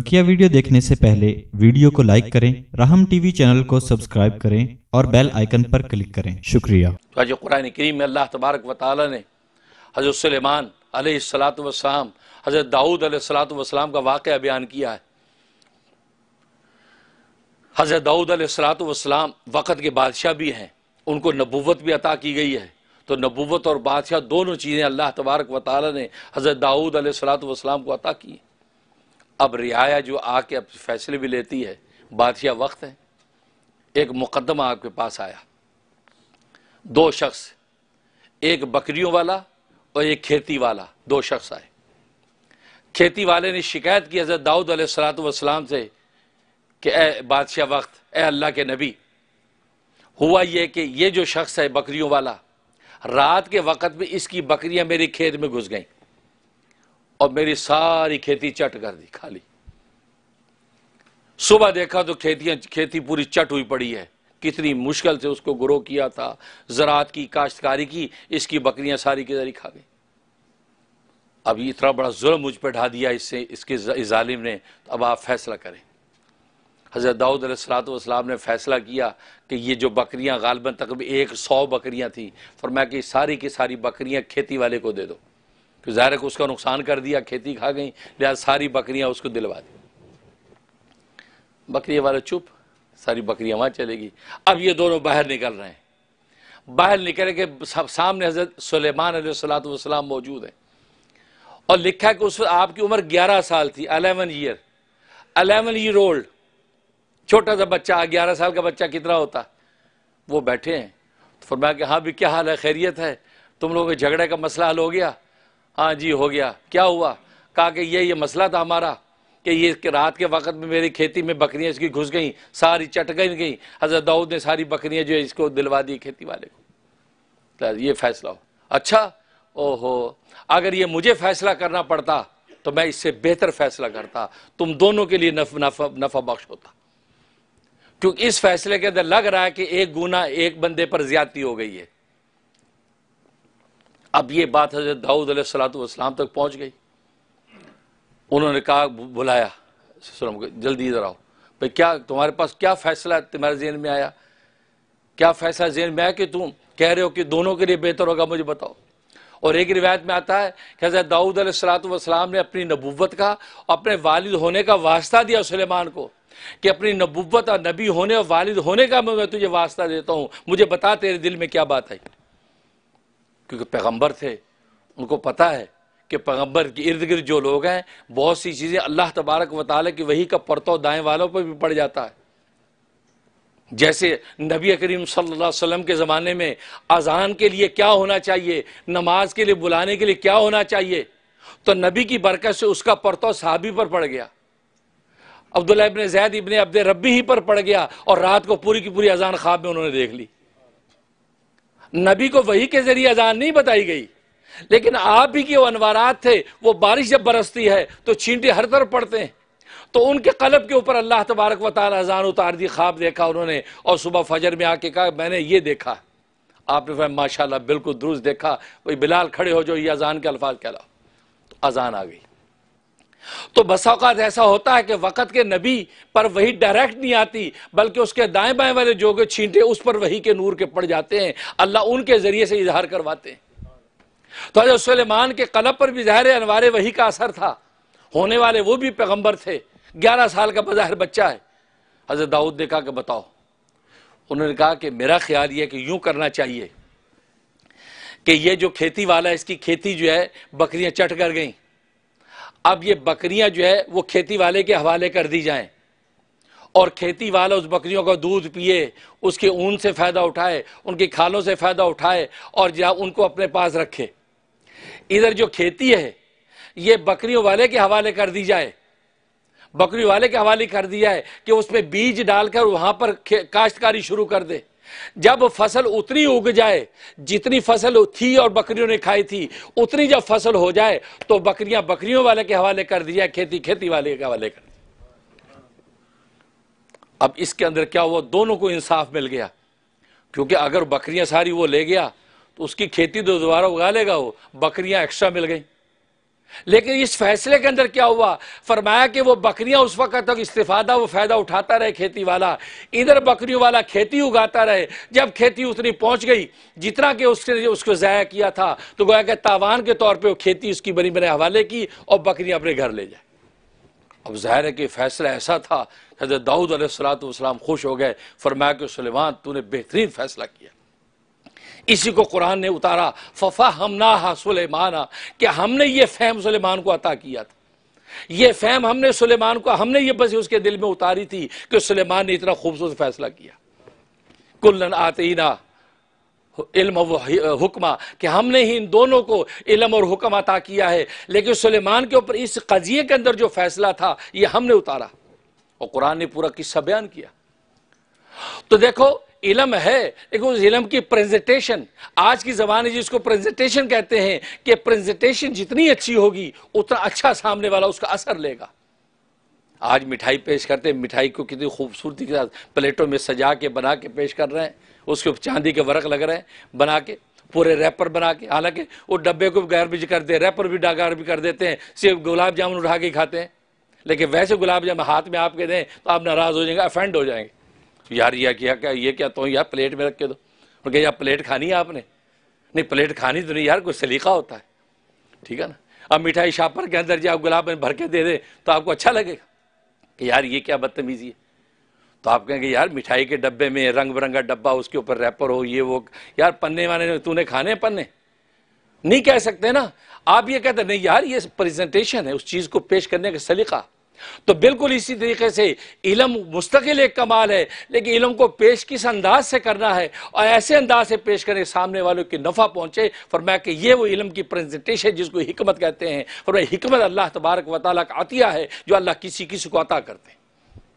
बकिया वीडियो देखने से पहले वीडियो को लाइक करें राहम टीवी चैनल को सब्सक्राइब करें और बेल आइकन पर क्लिक करें शुक्रिया तो आज कुरान करीम में अल्लाह तबारक वाली ने हजरत सलेमान सलात हजरत दाऊद सलात का वाक़ बयान किया है हजरत दाऊद सलात वक़्त के बादशाह भी हैं उनको नबूवत भी अता की गई है तो नबूवत और बादशाह दोनों चीज़ें अल्लाह तबारक वाली ने हजरत दाऊद सलात वसलाम को अता की हैं अब रियाया जो आके अब फैसले भी लेती है बादशाह वक्त है एक मुकदमा आपके पास आया दो शख्स एक बकरियों वाला और एक खेती वाला दो शख्स आए खेती वाले ने शिकायत की हज़रत दाऊद अलैहिस्सलाम से कि ए बादशाह वक्त ए अल्लाह के नबी हुआ यह कि यह जो शख्स है बकरियों वाला रात के वक़्त में इसकी बकरियां मेरे खेत में घुस गईं और मेरी सारी खेती चट कर दी खाली सुबह देखा तो खेतियां खेती पूरी चट हुई पड़ी है कितनी मुश्किल से उसको ग्रो किया था ज़रात की काश्तकारी की इसकी बकरियां सारी की सारी खा गई अब इतना बड़ा जुल्म मुझ पर ढा दिया इससे इसके इस जालिम ने तो अब आप फैसला करें हज़रत दाऊद सलातम ने फैसला किया कि ये जो बकरियां गालबन तकरीबन एक सौ बकरियां थी फरमाया कि सारी की सारी बकरियां खेती वाले को दे दो कि ज़ाहिर को उसका नुकसान कर दिया खेती खा गई लिहाजा सारी बकरियाँ उसको दिलवा दी बकरी वाले चुप सारी बकरियाँ वहाँ चलेगी अब ये दोनों बाहर निकल रहे हैं बाहर निकल के सामने हजरत सलेमान सलाम मौजूद हैं और लिखा है कि उस वक्त आपकी उम्र ग्यारह साल थी eleven year eleven year old छोटा सा बच्चा ग्यारह साल का बच्चा कितना होता वो बैठे हैं तो फरमाया कि हाँ भी क्या हाल है खैरियत है तुम लोगों के झगड़े का मसला हल हो गया हाँ जी हो गया क्या हुआ कहा कि ये ये मसला था हमारा कि ये कि रात के वक्त में मेरी खेती में बकरियाँ इसकी घुस गई सारी चट गई गई हज़रत दाऊद ने सारी बकरियाँ जो है इसको दिलवा दी खेती वाले को तो ये फैसला हो अच्छा ओहो अगर ये मुझे फैसला करना पड़ता तो मैं इससे बेहतर फैसला करता तुम दोनों के लिए नफ, नफा नफा बख्श होता क्योंकि इस फैसले के अंदर लग रहा है कि एक गुना एक बंदे पर ज्यादती हो गई है अब ये बात हजरत दाऊद सलातम तक पहुँच गई उन्होंने कहा बुलाया जल्दी इधर आओ भाई क्या तुम्हारे पास क्या फ़ैसला तुम्हारे जेन में आया क्या फ़ैसला जेन में आया कि तुम कह रहे हो कि दोनों के लिए बेहतर होगा मुझे बताओ और एक रिवायत में आता है कि हज़रत दाऊद सलातम ने अपनी नबूवत का अपने वालिद होने का वास्ता दिया सलेमान को कि अपनी नबूवत और नबी होने और वालिद होने का मैं तुझे वास्ता देता हूँ मुझे बता तेरे दिल में क्या बात आई क्योंकि पैगंबर थे उनको पता है कि पैगंबर के इर्द गिर्द जो लोग हैं बहुत सी चीज़ें अल्लाह तबारक वाली की वही का परतो दाएँ वालों पर भी पड़ जाता है जैसे नबी करीम सल्लल्लाहु अलैहि वसल्लम के ज़माने में अजान के लिए क्या होना चाहिए नमाज के लिए बुलाने के लिए क्या होना चाहिए तो नबी की बरकत से उसका परतो सहाबी पर पड़ गया अब्दुल्ला इबन जैद इबन अब्द रबी ही पर पड़ गया और रात को पूरी की पूरी अजान ख्वाब में उन्होंने देख ली नबी को वही के जरिए अजान नहीं बताई गई लेकिन आप ही के वो अनवारात थे वो बारिश जब बरसती है तो छींटे हर तरफ पड़ते हैं तो उनके कलब के ऊपर अल्लाह तबारक व अजान उतार दी ख्वाब देखा उन्होंने और सुबह फजर में आके कहा मैंने ये देखा आपने फिर माशाल्लाह बिल्कुल दुरुस्त देखा वही बिलाल खड़े हो जो ये अजान के अल्फाज कहलाओ तो अजान आ गई तो बसाओकात ऐसा होता है कि वक़्त के नबी पर वही डायरेक्ट नहीं आती बल्कि उसके दाएं बाएं वाले जो के छींटे उस पर वही के नूर के पड़ जाते हैं अल्लाह उनके ज़रिए से इजहार करवाते हैं तो सलेमान के कलब पर भी जहर अनवारे वही का असर था होने वाले वो भी पैगंबर थे ग्यारह साल का बजहर बच्चा है हज़रत दाऊद ने कहा कि बताओ उन्होंने कहा कि मेरा ख्याल यह कि यूं करना चाहिए कि यह जो खेती वाला है इसकी खेती जो है बकरियां चट कर गई अब ये बकरियां जो है वो खेती वाले के हवाले कर दी जाए और खेती वाला उस बकरियों का दूध पिए उसके ऊन से फ़ायदा उठाए उनकी खालों से फ़ायदा उठाए और जा उनको अपने पास रखे इधर जो खेती है ये बकरियों वाले के हवाले कर दी जाए बकरियों वाले के हवाले कर दिया है कि उसमें बीज डालकर वहाँ पर काश्तकारी शुरू कर दे जब फसल उतनी उग जाए जितनी फसल थी और बकरियों ने खाई थी उतनी जब फसल हो जाए तो बकरियां बकरियों वाले के हवाले कर दिया खेती खेती वाले के हवाले कर दिया अब इसके अंदर क्या हुआ दोनों को इंसाफ मिल गया क्योंकि अगर बकरियां सारी वो ले गया तो उसकी खेती तो दोबारा उगा लेगा वो बकरियां एक्स्ट्रा मिल गई लेकिन इस फैसले के अंदर क्या हुआ फरमाया कि वो बकरियां उस वक्त तक इस्तेफादा वो फ़ायदा उठाता रहे खेती वाला इधर बकरियों वाला खेती उगाता रहे जब खेती उतनी पहुंच गई जितना कि उसके उसको ज़ाया किया था तो गोया कि तावान के तौर पर वो खेती उसकी बनी बने हवाले की और बकरियां अपने घर ले जाए अब ज़ाहिर है कि फ़ैसला ऐसा था हजरत दाऊद सलात खुश हो गए फरमाया कि सलेमान तूने बेहतरीन फ़ैसला किया इसी को कुरान ने उतारा फ़फ़ा हमना सुलेमाना कि हमने ये फ़हम सुलेमान को अता किया था ये फ़हम हमने सुलेमान को हमने ये बस उसके दिल में उतारी थी कि सुलेमान ने इतना खूबसूरत फ़ैसला किया कुल्लन आतना इल्म हुक्मा कि हमने ही इन दोनों को इलम और हुक्म अता किया है लेकिन सुलेमान के ऊपर इस कजिए के अंदर जो फ़ैसला था यह हमने उतारा और कुरान ने पूरा किस्सा बयान किया तो देखो इलम है लेकिन उस इलम की प्रेजेंटेशन आज की ज़बान है जिसको प्रेजेंटेशन कहते हैं कि प्रेजेंटेशन जितनी अच्छी होगी उतना अच्छा सामने वाला उसका असर लेगा आज मिठाई पेश करते हैं मिठाई को कितनी खूबसूरती के साथ प्लेटों में सजा के बना के पेश कर रहे हैं उसके ऊपर चांदी के वर्क लग रहे हैं बना के पूरे रैपर बना के हालांकि वो डब्बे को गैर भी कर दे रैपर भी डागार भी कर देते हैं सिर्फ गुलाब जामुन उठा के खाते हैं लेकिन वैसे गुलाब जामुन हाथ में आपके दें तो आप नाराज़ हो जाएंगे अफेंड हो जाएंगे यार ये क्या क्या ये क्या तो यार प्लेट में रख के दो क्या यार प्लेट खानी है आपने नहीं प्लेट खानी तो नहीं यार कुछ सलीका होता है ठीक है ना अब मिठाई शापर के अंदर जो आप गुलाब में भर के दे दे तो आपको अच्छा लगेगा कि यार ये क्या बदतमीज़ी है तो आप कहेंगे यार मिठाई के डब्बे में रंग बिरंगा डब्बा उसके ऊपर रैपर हो ये वो यार पन्ने वाने तूने खाने पन्ने नहीं कह सकते ना आप ये कहते नहीं यार ये प्रेजेंटेशन है उस चीज़ को पेश करने का सलीका तो बिल्कुल इसी तरीके से इलम मुस्तकिल एक कमाल है लेकिन इलम को पेश किस अंदाज से करना है और ऐसे अंदाज से पेश करें सामने वालों की नफ़ा पहुँचे मैं कि ये वो इलम की प्रेजेंटेशन जिसको हिकमत कहते हैं फरमाया हमत अल्लाह तबारक वाली का अतिया है जो अल्लाह किसी किसी को अता करते हैं